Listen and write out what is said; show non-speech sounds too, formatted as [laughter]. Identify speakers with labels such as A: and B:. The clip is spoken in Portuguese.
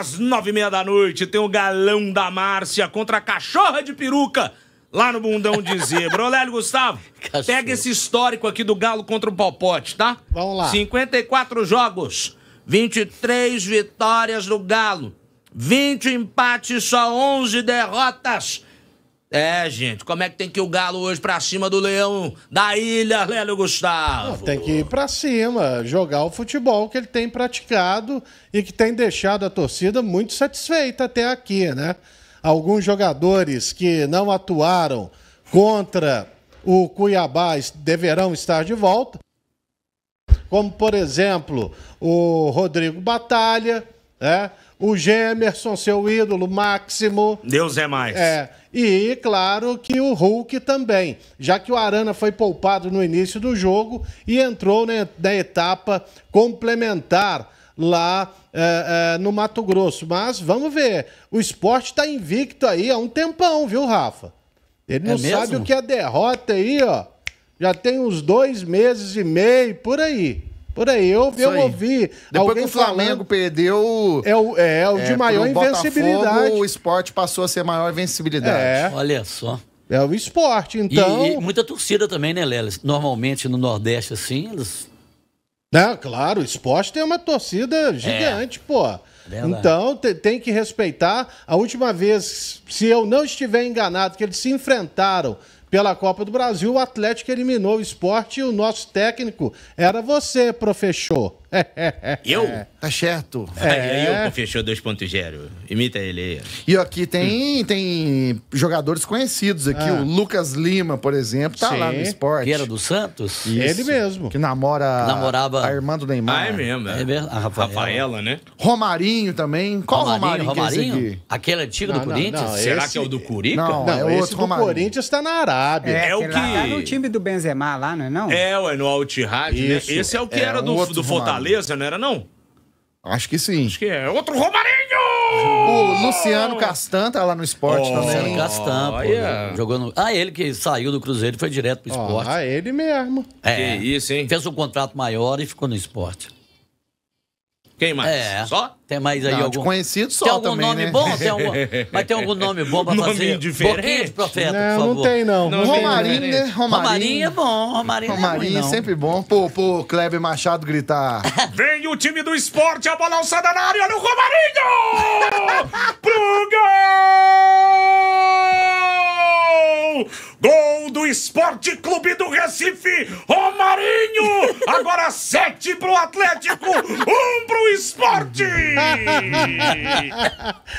A: Às nove e meia da noite tem o galão da Márcia contra a cachorra de peruca lá no bundão de zebra. Olélio Gustavo, [laughs] pega esse histórico aqui do Galo contra o Palpote, tá? Vamos lá. 54 jogos, 23 vitórias do Galo, 20 empates, só 11 derrotas. É, gente, como é que tem que ir o Galo hoje pra cima do Leão da Ilha, Lélio Gustavo? Não, tem que ir pra cima, jogar o futebol que ele tem praticado e que tem deixado a torcida muito satisfeita até aqui, né? Alguns jogadores que não atuaram contra o Cuiabá deverão estar de volta, como, por exemplo, o Rodrigo Batalha né? O Gemerson, seu ídolo máximo. Deus é mais. É. E claro que o Hulk também, já que o Arana foi poupado no início do jogo e entrou na etapa complementar lá é, é, no Mato Grosso. Mas vamos ver. O esporte está invicto aí há um tempão, viu, Rafa? Ele é não é sabe o que é derrota aí, ó. Já tem uns dois meses e meio por aí. Por aí, eu, eu ouvi. Depois que o Flamengo falando, perdeu. É o, é, é o de é, maior invencibilidade. Botafogo, o esporte passou a ser maior invencibilidade. É. Olha só. É o esporte, então. E, e muita torcida também, né, Lelis Normalmente no Nordeste, assim, eles. Não, claro, o esporte tem uma torcida é. gigante, é. pô. Verdade. Então te, tem que respeitar. A última vez, se eu não estiver enganado, que eles se enfrentaram pela Copa do Brasil, o Atlético eliminou o esporte e o nosso técnico era você, professor. [laughs] Eu? Tá certo. É. Eu, Fechou 2.0. Imita ele aí. E aqui tem, hum. tem jogadores conhecidos aqui. Ah. O Lucas Lima, por exemplo, tá Sim. lá no esporte. Que era do Santos? Isso. Ele mesmo. Que namora Namorava... a irmã do Neymar. Ah, é mesmo. É, é a ah, Rafaela. Rafaela. né? Romarinho também. Qual Romarinho? Romarinho? É Romarinho? Aquele antigo não, do não, Corinthians? Não, Será esse... que é o do Curica? Não, não é outro esse Romarinho. do Corinthians tá na Arábia. É, é o que... tá no time do Benzema lá, não é não? É, ué, no al né? Esse é o que é era do, do Fortaleza. Fortaleza, não era não? Acho que sim. Acho que é. Outro Romarinho! O Luciano Castan tá lá no esporte oh, também. Luciano Castan, pô. Yeah. Né? Ah, ele que saiu do Cruzeiro e foi direto pro esporte. Oh, ah, ele mesmo. É. Que isso, hein? Fez um contrato maior e ficou no esporte. Quem mais? É. Só? Tem mais aí Não, algum? conhecido só Tem algum também, nome né? bom? Tem algum... [laughs] Mas tem algum nome bom pra Nominho fazer? diferente? Boquinha de profeta, não, por favor. não tem, não. Não Romarinho, né? Romarinho. Romarinho é bom. Romarinho, é Romarinho é ruim, sempre bom. Pô, pô, Kleber Machado gritar. [laughs] Vem o time do esporte, a bola alçada na área no Romarinho! [laughs] Gol do Esporte Clube do Recife, Romarinho! Agora sete pro Atlético, um pro Esporte! [laughs]